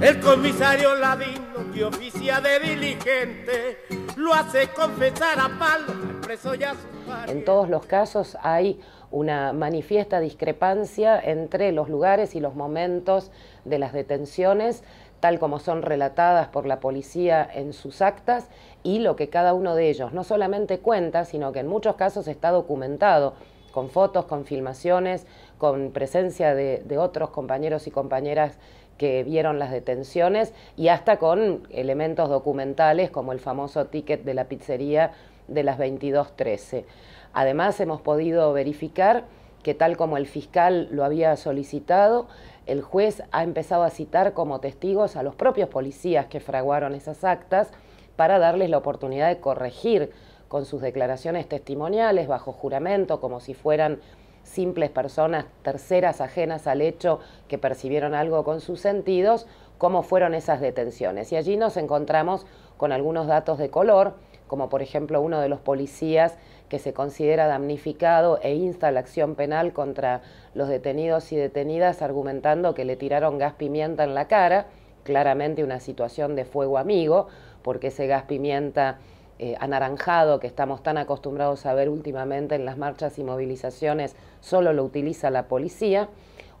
El comisario ladino que oficia de diligente lo hace confesar a palo al preso y a su En todos los casos hay una manifiesta discrepancia entre los lugares y los momentos de las detenciones tal como son relatadas por la policía en sus actas y lo que cada uno de ellos no solamente cuenta, sino que en muchos casos está documentado con fotos, con filmaciones, con presencia de, de otros compañeros y compañeras que vieron las detenciones y hasta con elementos documentales como el famoso ticket de la pizzería de las 22.13. Además hemos podido verificar que tal como el fiscal lo había solicitado, el juez ha empezado a citar como testigos a los propios policías que fraguaron esas actas para darles la oportunidad de corregir con sus declaraciones testimoniales bajo juramento como si fueran simples personas terceras ajenas al hecho que percibieron algo con sus sentidos, cómo fueron esas detenciones. Y allí nos encontramos con algunos datos de color, como por ejemplo uno de los policías que se considera damnificado e insta la acción penal contra los detenidos y detenidas argumentando que le tiraron gas pimienta en la cara, claramente una situación de fuego amigo, porque ese gas pimienta eh, anaranjado que estamos tan acostumbrados a ver últimamente en las marchas y movilizaciones solo lo utiliza la policía,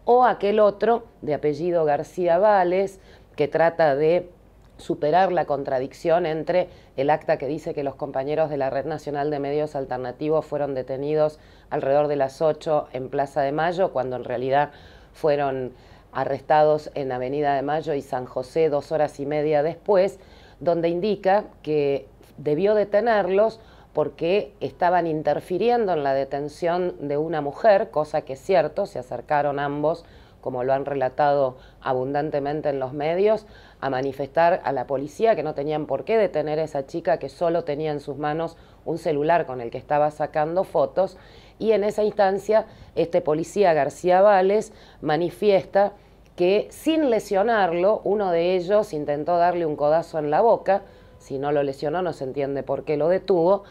o aquel otro de apellido García Vales que trata de superar la contradicción entre el acta que dice que los compañeros de la Red Nacional de Medios Alternativos fueron detenidos alrededor de las 8 en Plaza de Mayo, cuando en realidad fueron arrestados en Avenida de Mayo y San José dos horas y media después, donde indica que debió detenerlos porque estaban interfiriendo en la detención de una mujer, cosa que es cierto, se acercaron ambos, como lo han relatado abundantemente en los medios, a manifestar a la policía que no tenían por qué detener a esa chica que solo tenía en sus manos un celular con el que estaba sacando fotos. Y en esa instancia, este policía García Vales manifiesta que sin lesionarlo, uno de ellos intentó darle un codazo en la boca, si no lo lesionó no se entiende por qué lo detuvo,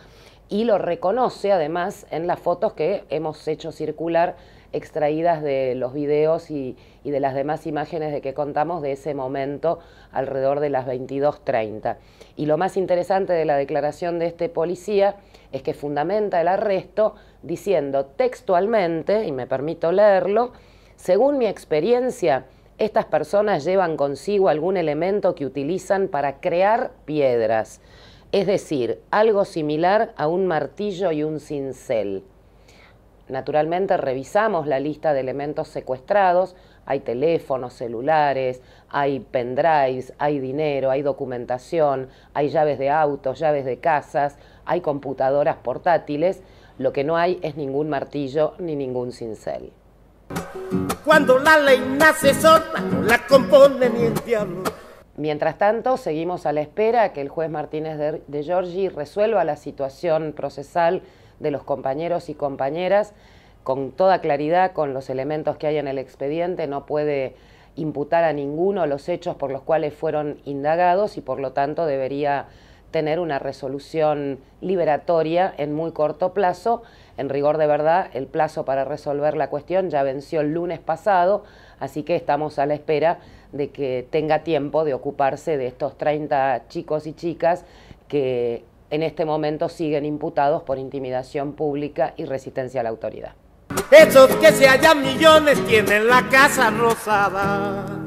y lo reconoce además en las fotos que hemos hecho circular extraídas de los videos y, y de las demás imágenes de que contamos de ese momento alrededor de las 22.30. Y lo más interesante de la declaración de este policía es que fundamenta el arresto diciendo textualmente, y me permito leerlo, según mi experiencia, estas personas llevan consigo algún elemento que utilizan para crear piedras, es decir, algo similar a un martillo y un cincel. Naturalmente revisamos la lista de elementos secuestrados, hay teléfonos, celulares, hay pendrives, hay dinero, hay documentación, hay llaves de autos, llaves de casas, hay computadoras portátiles, lo que no hay es ningún martillo ni ningún cincel. Cuando la ley nace sola, la compone el Mientras tanto, seguimos a la espera que el juez Martínez de, de Giorgi resuelva la situación procesal de los compañeros y compañeras con toda claridad, con los elementos que hay en el expediente, no puede imputar a ninguno los hechos por los cuales fueron indagados y por lo tanto debería tener una resolución liberatoria en muy corto plazo. En rigor de verdad, el plazo para resolver la cuestión ya venció el lunes pasado, así que estamos a la espera de que tenga tiempo de ocuparse de estos 30 chicos y chicas que en este momento siguen imputados por intimidación pública y resistencia a la autoridad. que se hallan millones tienen la casa rosada.